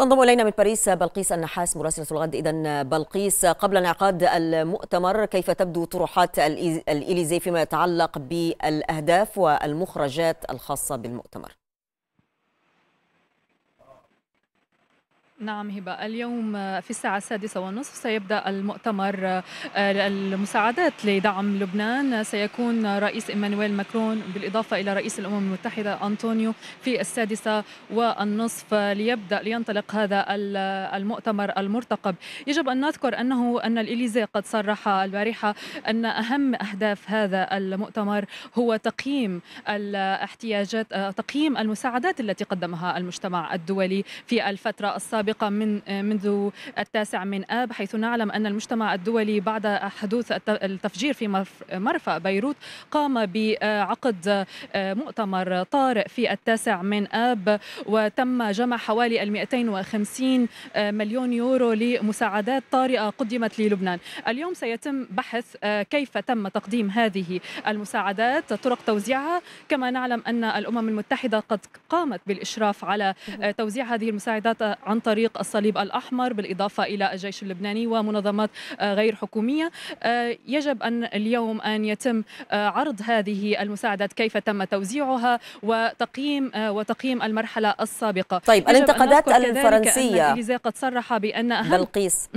تنضم الينا من باريس بلقيس النحاس مراسلة الغد اذا بلقيس قبل انعقاد المؤتمر كيف تبدو طروحات الاليزي فيما يتعلق بالاهداف والمخرجات الخاصه بالمؤتمر نعم هبة اليوم في الساعة السادسة والنصف سيبدأ المؤتمر آه، المساعدات لدعم لبنان سيكون رئيس إيمانويل ماكرون بالإضافة إلى رئيس الأمم المتحدة أنطونيو في السادسة والنصف ليبدأ لينطلق هذا المؤتمر المرتقب يجب أن نذكر أنه أن الإليزي قد صرح البارحة أن أهم أهداف هذا المؤتمر هو تقييم الاحتياجات تقييم المساعدات التي قدمها المجتمع الدولي في الفترة السابقة السابقة من آه، منذ التاسع من آب حيث نعلم أن المجتمع الدولي بعد حدوث التفجير في مرفأ بيروت قام بعقد آه، مؤتمر طارئ في التاسع من آب وتم جمع حوالي 250 آه، مليون يورو لمساعدات طارئة قدمت للبنان اليوم سيتم بحث كيف تم تقديم هذه المساعدات طرق توزيعها كما نعلم أن الأمم المتحدة قد قامت بالإشراف على توزيع هذه المساعدات عن طريق فريق الصليب الأحمر بالإضافة إلى الجيش اللبناني ومنظمات آه، غير حكومية آه، يجب أن اليوم أن يتم آه، عرض هذه المساعدات كيف تم توزيعها وتقييم وتقييم المرحلة السابقة طيب الانتقادات الفرنسية أن قد صرح بأن أهم بلقيس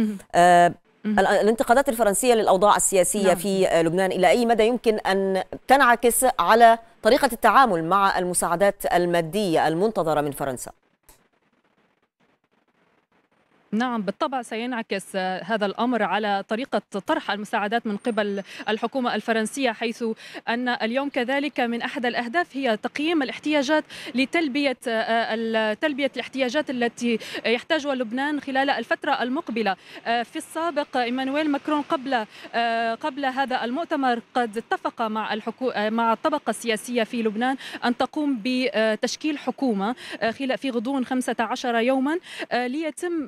الانتقادات الفرنسية للأوضاع السياسية نعم. في لبنان إلى أي مدى يمكن أن تنعكس على طريقة التعامل مع المساعدات المادية المنتظرة من فرنسا؟ نعم بالطبع سينعكس هذا الامر على طريقه طرح المساعدات من قبل الحكومه الفرنسيه حيث ان اليوم كذلك من احد الاهداف هي تقييم الاحتياجات لتلبيه تلبيه الاحتياجات التي يحتاجها لبنان خلال الفتره المقبله في السابق ايمانويل ماكرون قبل قبل هذا المؤتمر قد اتفق مع مع الطبقه السياسيه في لبنان ان تقوم بتشكيل حكومه في غضون 15 يوما ليتم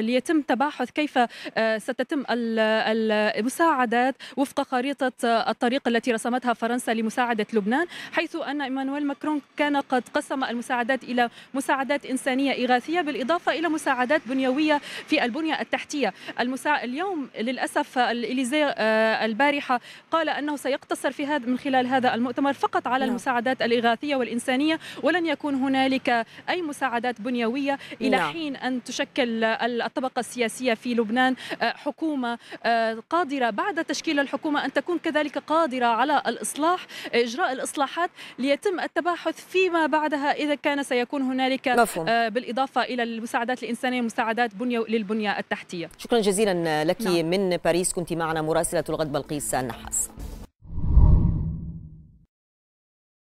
ليتم تباحث كيف آه، ستتم المساعدات وفق خريطة آه، الطريق التي رسمتها فرنسا لمساعدة لبنان حيث أن إيمانويل ماكرون كان قد قسم المساعدات إلى مساعدات إنسانية إغاثية بالإضافة إلى مساعدات بنيوية في البنية التحتية المساع... اليوم للأسف الإليزي آه، البارحة قال أنه سيقتصر في هذا من خلال هذا المؤتمر فقط على نعم. المساعدات الإغاثية والإنسانية ولن يكون هنالك أي مساعدات بنيوية إلى نعم. حين أن تشكل الطبقة السياسية في لبنان آه، حكومة آه، قادرة بعد تشكيل الحكومة أن تكون كذلك قادرة على الإصلاح إجراء الإصلاحات ليتم التباحث فيما بعدها إذا كان سيكون هنالك آه، مفهوم. بالإضافة إلى المساعدات الإنسانية مساعدات بنية للبنية التحتية شكرا جزيلا لك نعم. من باريس كنت معنا مراسلة الغد بلقيس النحاس